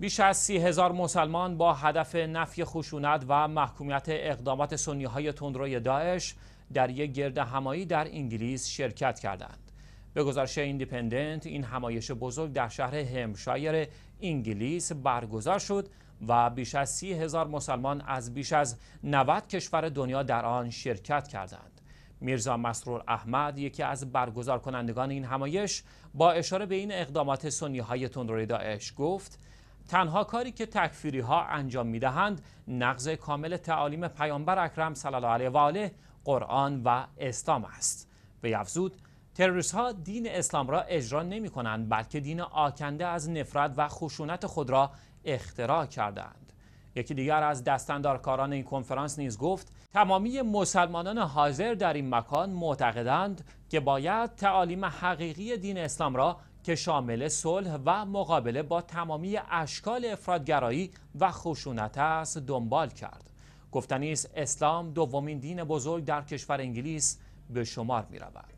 بیش از سی هزار مسلمان با هدف نفی خشونت و محکومیت اقدامات سنی های تندروی داعش در یک گرد همایی در انگلیس شرکت کردند. به گزارش ایندیپندنت این همایش بزرگ در شهر همشایر انگلیس برگزار شد و بیش از سی هزار مسلمان از بیش از 90 کشور دنیا در آن شرکت کردند. میرزا مسرور احمد یکی از برگزار کنندگان این همایش با اشاره به این اقدامات سنی های تندروی داعش گفت تنها کاری که تکفیری ها انجام میدهند نقض کامل تعالیم پیامبر اکرم صلی الله علیه و آله قرآن و اسلام است به افزود تروریست ها دین اسلام را اجرا نمی کنند بلکه دین آکنده از نفرت و خشونت خود را اختراع کردند یکی دیگر از دستاندارکاران این کنفرانس نیز گفت تمامی مسلمانان حاضر در این مکان معتقدند که باید تعالیم حقیقی دین اسلام را که شامل صلح و مقابله با تمامی اشکال افرادگرایی و خشونت است دنبال کرد گفتنی است اسلام دومین دین بزرگ در کشور انگلیس به شمار می رود